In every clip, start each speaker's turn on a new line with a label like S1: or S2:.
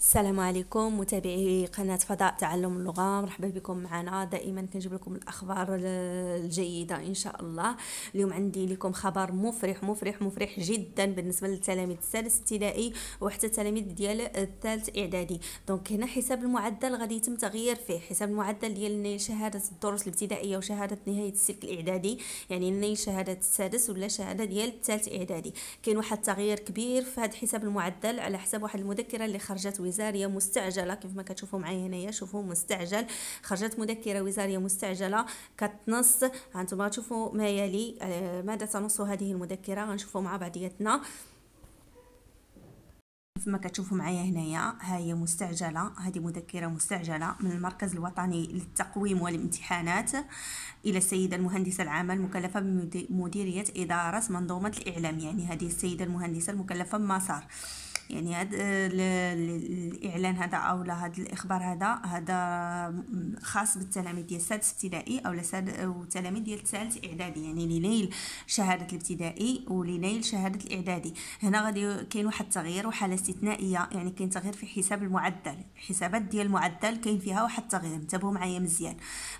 S1: السلام عليكم متابعي قناة فضاء تعلم اللغة مرحبا بكم معنا دائما كنجيب لكم الأخبار الجيدة إن شاء الله اليوم عندي لكم خبر مفرح مفرح مفرح جدا بالنسبة للتلاميذ الثالث ابتدائي وحتى التلاميذ ديال الثالث إعدادي دونك هنا حساب المعدل غادي يتم تغيير فيه حساب المعدل ديال شهادة الدروس الابتدائية وشهادة نهاية السلك الإعدادي يعني ني شهادة السادس ولا شهادة ديال الثالث إعدادي كاين واحد التغيير كبير في هذا حساب المعدل على حساب واحد المذكرة اللي خرجت وزاريه مستعجله كيف ما كتشوفوا معايا هنايا شوفوا مستعجل خرجت مذكره وزاريه مستعجله كتنص هانتوما تشوفوا ما يلي آه، ماذا تنص هذه المذكره غنشوفوا مع بعضياتنا كما كتشوفوا معايا هنايا ها هي مستعجله هذه مذكره مستعجله من المركز الوطني للتقويم والامتحانات الى السيده المهندسه العامه المكلفه بمديريه اداره منظومه الاعلام يعني هذه السيده المهندسه المكلفه بمسار يعني هاد آه، الاعلان هذا او هاد الاخبار هذا هذا خاص بالتلاميذ ديال السادس ابتدائي او والتلاميذ ديال الثالث اعدادي يعني لنيل شهاده الابتدائي ولنيل شهاده الاعدادي هنا غادي كاين واحد التغيير وحاله استثنائيه يعني كاين تغيير في حساب المعدل حسابات ديال المعدل كاين فيها واحد التغيير انتبهوا معايا مزيان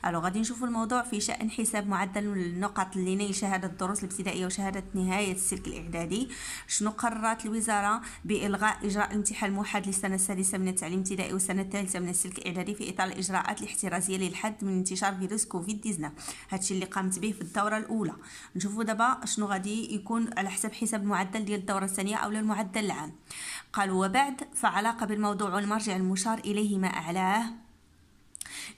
S1: الو غادي نشوفوا الموضوع في شان حساب معدل النقط لنيل شهاده الدروس الابتدائيه وشهاده نهايه السلك الاعدادي شنو قررت الوزاره بإلغاء إلغاء إجراء الامتحان الموحد للسنة السادسة من التعليم الابتدائي والسنة الثالثة من السلك الإعدادي في إطار الإجراءات الاحترازية للحد من انتشار فيروس كوفيد 19 هادشي اللي قامت به في الدورة الأولى نشوفوا دابا شنو غادي يكون على حسب حساب المعدل ديال الدورة الثانية أو المعدل العام قالوا وبعد فعلاقة بالموضوع والمرجع المشار إليه ما أعلاه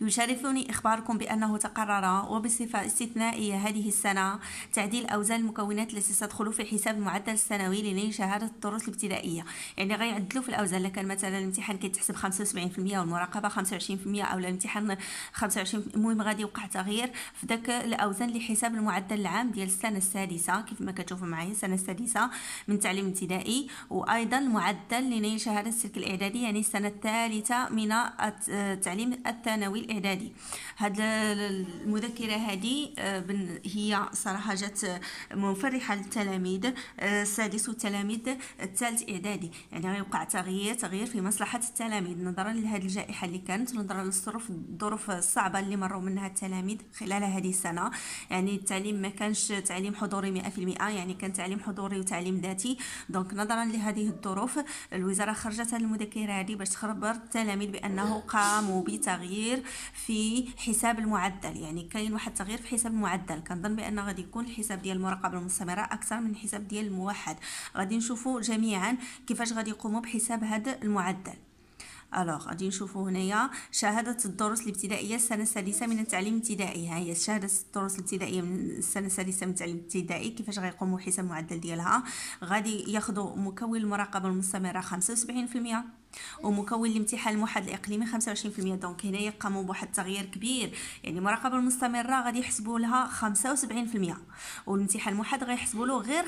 S1: يشرفني إخباركم بأنه تقرر وبصفة استثنائية هذه السنة تعديل أوزان المكونات التي ستدخل في حساب المعدل السنوي لنيل شهادة الدروس الابتدائية يعني غيعدلوا في الأوزان لكن مثلا الامتحان كيتحسب 75% والمراقبة 25% أو الامتحان 25 المهم غادي يوقع تغيير في ذاك الأوزان لحساب المعدل العام ديال السنة السادسة كيف ما كتشوفوا معايا السنة السادسة من التعليم الابتدائي وأيضا المعدل لنيل شهادة السلك الإعدادي يعني السنة الثالثة من التعليم الثانوي الاعدادي هاد المذكره هادي آه، هي صراحه جات آه، مفرحه للتلاميذ السادس آه، والتلاميذ الثالث اعدادي يعني غيوقع تغيير تغيير في مصلحه التلاميذ نظرا لهذه الجائحه اللي كانت نظرا للظروف الظروف الصعبه اللي مروا منها التلاميذ خلال هذه السنه يعني التعليم ما كانش تعليم حضوري 100% يعني كان تعليم حضوري وتعليم ذاتي دونك نظرا لهذه الظروف الوزاره خرجت هذه المذكره هذه باش تخبر التلاميذ بانه قاموا بتغيير في حساب المعدل يعني كاين واحد التغيير في حساب المعدل كنظن بان غادي يكون الحساب ديال المراقبه المستمره اكثر من الحساب ديال الموحد غادي نشوفوا جميعا كيفاش غادي يقوموا بحساب هذا المعدل الوغ غادي نشوفوا هنايا شهاده الدروس الابتدائيه السنه السادسه من التعليم الابتدائي ها هي شهاده الدروس الابتدائيه من السنه السادسه من التعليم الابتدائي كيفاش غيقوموا بحساب المعدل ديالها غادي ياخذوا مكون المراقبه المستمره 75% ومكون الامتحان الموحد الاقليمي 25% دونك هنايا قاموا بواحد التغيير كبير يعني المراقبه المستمره غادي يحسبوا لها 75% والامتحان الموحد غيحسبوا له غير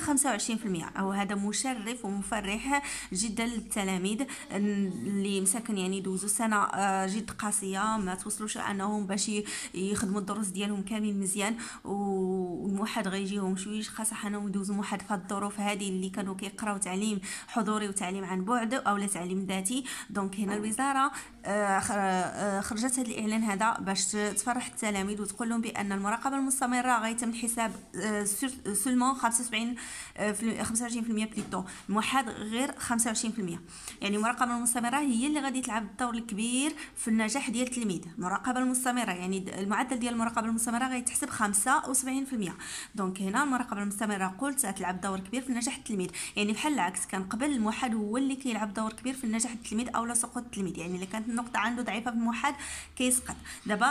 S1: 25% وهذا مشرف ومفرح جدا للتلاميذ اللي مساكن يعني دوزوا سنه آه، جد قاسيه ما توصلوش انهم باش يخدموا الدروس ديالهم كامل مزيان والموحد غيجيهم شويه خاصه انهم يدوزوا موحد في الظروف هذه اللي كانوا كيقراو تعليم حضوري وتعليم عن بعد او تعليم ذاتي البناتي دونك هنا آه. الوزاره آه، آه، خرجت هذا الاعلان هذا باش تفرح التلاميذ وتقول لهم بان المراقبه المستمره غيتم الحساب سولمون 75 25% بليتو موحد غير 25% يعني المراقبه المستمره هي اللي غادي تلعب الدور الكبير في النجاح ديال التلميذ المراقبه المستمره يعني المعدل ديال المراقبه المستمره غيتحسب 75% دونك هنا المراقبه المستمره قلت تلعب دور كبير في نجاح التلميذ يعني بحال العكس كان قبل الموحد هو اللي كيلعب دور كبير في النجاح التلميذ اولا سقوط التلميذ يعني الا كانت النقطه عنده ضعيفه في الموحد كيسقط دابا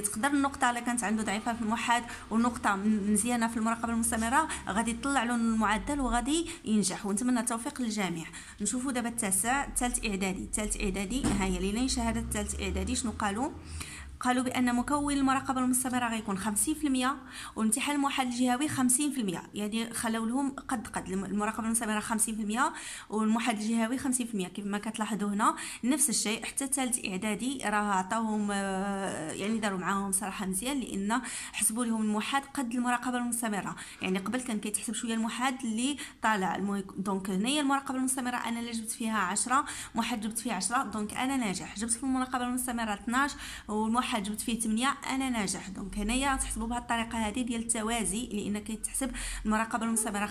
S1: تقدر النقطه الا كانت عنده ضعيفه في الموحد ونقطه مزيانه في المراقبه المستمره غادي يطلع له المعدل وغادي ينجح ونتمنى التوفيق للجميع نشوفوا دابا التاسع الثالث اعدادي الثالث اعدادي ها هي لينا شهاده الثالث اعدادي شنو قالوا آه قالوا بان مكون المراقبه المستمره غيكون 50% والامتحان الموحد الجهوي 50% يعني خلاو لهم قد قد المراقبه المستمره 50% والموحد الجهوي 50% كما كتلاحظوا هنا نفس الشيء حتى ثالث اعدادي راه عطاوهم آه، يعني داروا معاهم صراحه مزيان لان حسبوا لهم المحاد قد المراقبه المستمره يعني قبل كان كيتحسب شويه المحاد اللي طالع المهم دونك هنايا المراقبه المستمره انا اللي جبت فيها 10 محاد جبت فيه 10 دونك انا ناجح جبت في المراقبه المستمره 12 والمحاد جبت فيه 8 انا ناجح دونك هنايا تحسبوا بهذه الطريقه هذه ديال التوازي لان كيتحسب المراقبه المستمره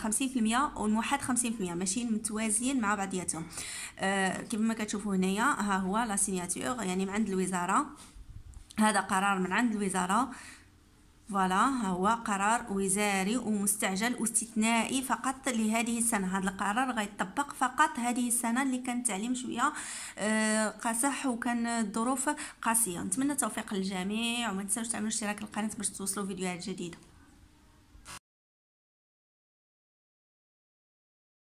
S1: 50% والمحاد 50% ماشي متوازيين مع بعضياتهم آه ما كتشوفوا هنايا ها هو لا سيناتور يعني من عند الوزاره هذا قرار من عند الوزارة فوالا هو قرار وزاري ومستعجل واستثنائي فقط لهذه السنة هذا القرار غيطبق فقط هذه السنة اللي كان التعليم شوية آه، قاصح وكان الظروف قاسية نتمنى التوفيق للجميع وما تنساوش تعملوا اشتراك القناة باش توصلوا فيديوهات جديدة